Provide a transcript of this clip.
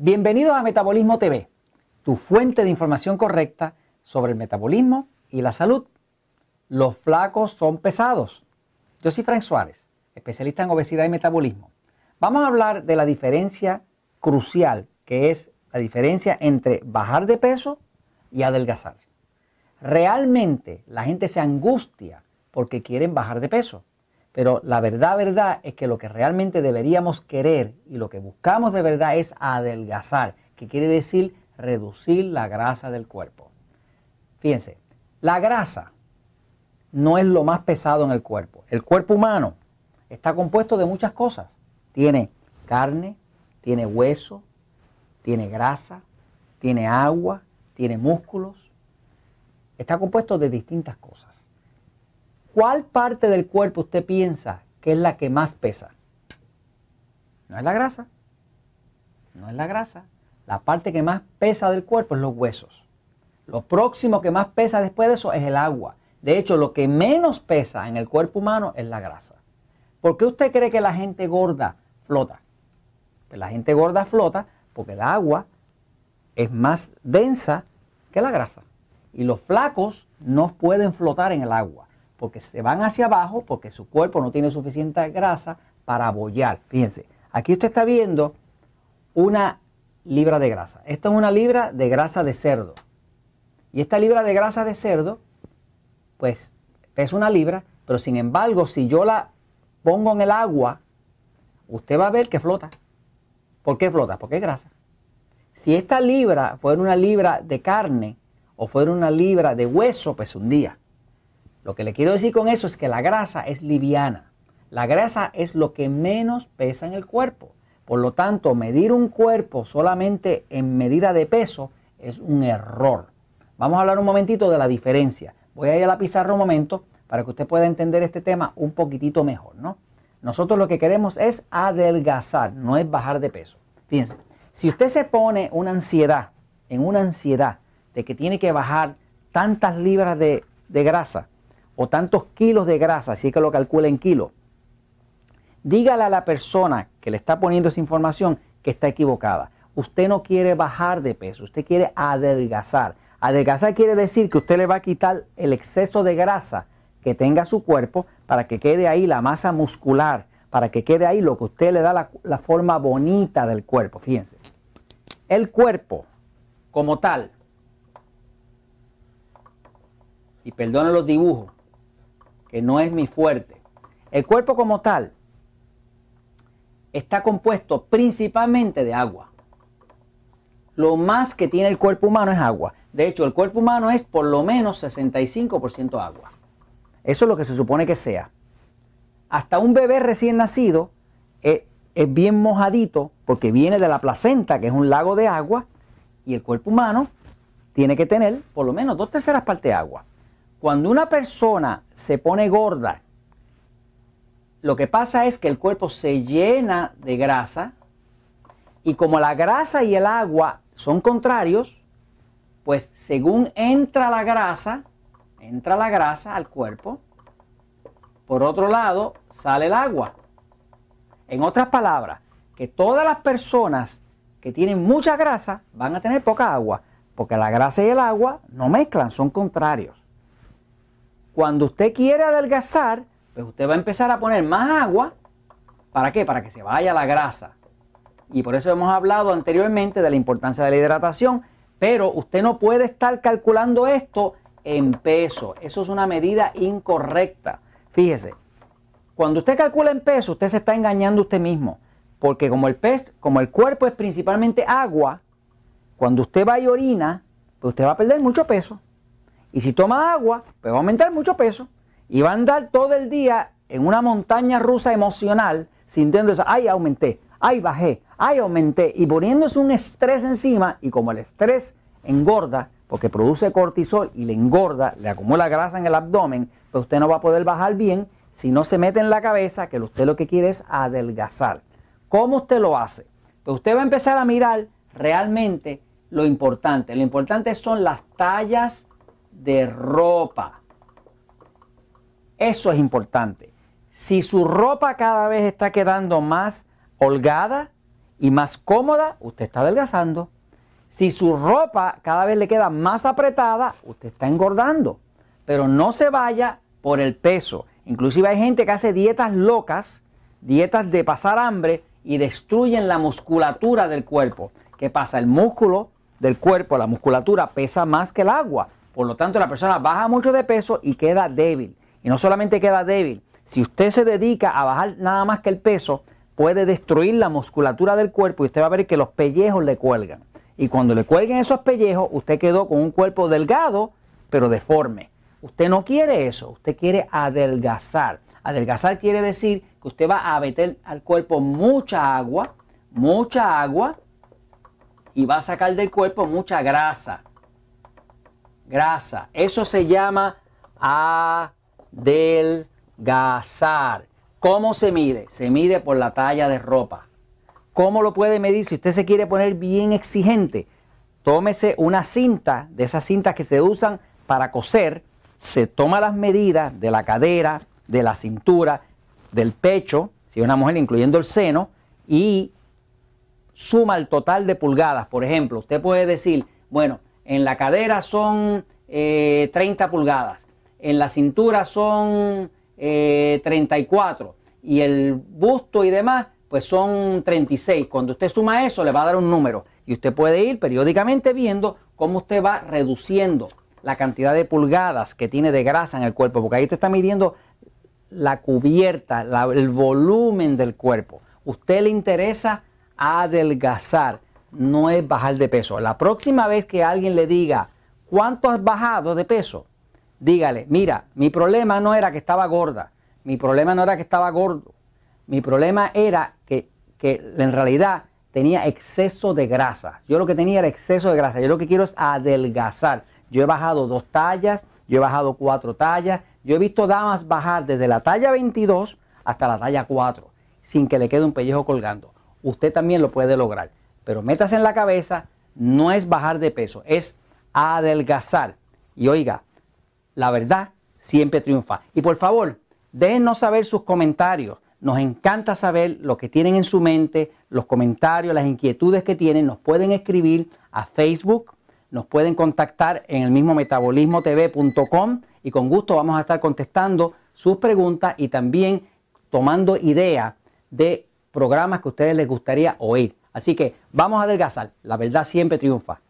Bienvenidos a Metabolismo TV, tu fuente de información correcta sobre el metabolismo y la salud. Los flacos son pesados. Yo soy Frank Suárez, especialista en obesidad y metabolismo. Vamos a hablar de la diferencia crucial, que es la diferencia entre bajar de peso y adelgazar. Realmente la gente se angustia porque quieren bajar de peso, pero la verdad, verdad es que lo que realmente deberíamos querer y lo que buscamos de verdad es adelgazar, que quiere decir reducir la grasa del cuerpo. Fíjense, la grasa no es lo más pesado en el cuerpo. El cuerpo humano está compuesto de muchas cosas. Tiene carne, tiene hueso, tiene grasa, tiene agua, tiene músculos. Está compuesto de distintas cosas. ¿Cuál parte del cuerpo usted piensa que es la que más pesa? No es la grasa. No es la grasa. La parte que más pesa del cuerpo es los huesos. Lo próximo que más pesa después de eso es el agua. De hecho, lo que menos pesa en el cuerpo humano es la grasa. ¿Por qué usted cree que la gente gorda flota? la gente gorda flota porque el agua es más densa que la grasa. Y los flacos no pueden flotar en el agua porque se van hacia abajo, porque su cuerpo no tiene suficiente grasa para bollar. Fíjense, aquí usted está viendo una libra de grasa. Esto es una libra de grasa de cerdo. Y esta libra de grasa de cerdo, pues es una libra, pero sin embargo, si yo la pongo en el agua, usted va a ver que flota. ¿Por qué flota? Porque es grasa. Si esta libra fuera una libra de carne o fuera una libra de hueso, pues un día. Lo que le quiero decir con eso es que la grasa es liviana. La grasa es lo que menos pesa en el cuerpo. Por lo tanto, medir un cuerpo solamente en medida de peso es un error. Vamos a hablar un momentito de la diferencia. Voy a ir a la pizarra un momento para que usted pueda entender este tema un poquitito mejor, ¿no? Nosotros lo que queremos es adelgazar, no es bajar de peso. Fíjense, si usted se pone una ansiedad, en una ansiedad de que tiene que bajar tantas libras de grasa, o tantos kilos de grasa, así que lo calcula en kilos, dígale a la persona que le está poniendo esa información que está equivocada. Usted no quiere bajar de peso, usted quiere adelgazar. Adelgazar quiere decir que usted le va a quitar el exceso de grasa que tenga su cuerpo para que quede ahí la masa muscular, para que quede ahí lo que usted le da la, forma bonita del cuerpo. Fíjense, el cuerpo como tal, y perdónen los dibujos, que no es mi fuerte. El cuerpo como tal está compuesto principalmente de agua. Lo más que tiene el cuerpo humano es agua. De hecho, el cuerpo humano es por lo menos 65% agua. Eso es lo que se supone que sea. Hasta un bebé recién nacido eh, es, bien mojadito porque viene de la placenta, que es un lago de agua, y el cuerpo humano tiene que tener por lo menos dos terceras partes de agua. Cuando una persona se pone gorda, lo que pasa es que el cuerpo se llena de grasa y como la grasa y el agua son contrarios, pues según entra la grasa, entra la grasa al cuerpo, por otro lado sale el agua. En otras palabras, que todas las personas que tienen mucha grasa van a tener poca agua, porque la grasa y el agua no mezclan, son contrarios. Cuando usted quiere adelgazar, pues usted va a empezar a poner más agua. ¿Para qué? Para que se vaya la grasa. Y por eso hemos hablado anteriormente de la importancia de la hidratación. Pero usted no puede estar calculando esto en peso. Eso es una medida incorrecta. Fíjese, cuando usted calcula en peso, usted se está engañando a usted mismo. Porque como el, pez, como el cuerpo es principalmente agua, cuando usted va y orina, pues usted va a perder mucho peso. Y si toma agua, pues va a aumentar mucho peso. Y va a andar todo el día en una montaña rusa emocional, sintiendo ay, aumenté, ay, bajé, ay, aumenté. Y poniéndose un estrés encima, y como el estrés engorda, porque produce cortisol y le engorda, le acumula grasa en el abdomen, pues usted no va a poder bajar bien si no se mete en la cabeza que usted lo que quiere es adelgazar. ¿Cómo usted lo hace? Pues usted va a empezar a mirar realmente lo importante. Lo importante son las tallas de ropa. Eso es importante. Si su ropa cada vez está quedando más holgada y más cómoda, usted está adelgazando. Si su ropa cada vez le queda más apretada, usted está engordando. Pero no se vaya por el peso. Inclusive hay gente que hace dietas locas, dietas de pasar hambre y destruyen la musculatura del cuerpo. ¿Qué pasa? El músculo del cuerpo, la musculatura pesa más que el agua. Por lo tanto, la persona baja mucho de peso y queda débil. Y no solamente queda débil, si usted se dedica a bajar nada más que el peso, puede destruir la musculatura del cuerpo y usted va a ver que los pellejos le cuelgan. Y cuando le cuelguen esos pellejos, usted quedó con un cuerpo delgado, pero deforme. Usted no quiere eso, usted quiere adelgazar. Adelgazar quiere decir que usted va a meter al cuerpo mucha agua, mucha agua, y va a sacar del cuerpo mucha grasa grasa. Eso se llama adelgazar. ¿Cómo se mide? Se mide por la talla de ropa. ¿Cómo lo puede medir? Si usted se quiere poner bien exigente, tómese una cinta, de esas cintas que se usan para coser, se toma las medidas de la cadera, de la cintura, del pecho, si es una mujer incluyendo el seno, y suma el total de pulgadas. Por ejemplo, usted puede decir, bueno, en la cadera son 30 eh, pulgadas, en la cintura son 34 eh, y el busto y demás pues son 36. Cuando usted suma eso le va a dar un número y usted puede ir periódicamente viendo cómo usted va reduciendo la cantidad de pulgadas que tiene de grasa en el cuerpo, porque ahí te está midiendo la cubierta, el volumen del cuerpo. Usted le interesa adelgazar no es bajar de peso. La próxima vez que alguien le diga, ¿cuánto has bajado de peso? Dígale, mira, mi problema no era que estaba gorda, mi problema no era que estaba gordo, mi problema era que, en realidad tenía exceso de grasa. Yo lo que tenía era exceso de grasa, yo lo que quiero es adelgazar. Yo he bajado dos tallas, yo he bajado cuatro tallas, yo he visto damas bajar desde la talla 22 hasta la talla 4 sin que le quede un pellejo colgando. Usted también lo puede lograr. Pero metas en la cabeza, no es bajar de peso, es adelgazar. Y oiga, la verdad siempre triunfa. Y por favor, déjenos saber sus comentarios. Nos encanta saber lo que tienen en su mente, los comentarios, las inquietudes que tienen. Nos pueden escribir a Facebook, nos pueden contactar en el mismo metabolismotv.com y con gusto vamos a estar contestando sus preguntas y también tomando ideas de programas que a ustedes les gustaría oír. Así que vamos a adelgazar, la verdad siempre triunfa.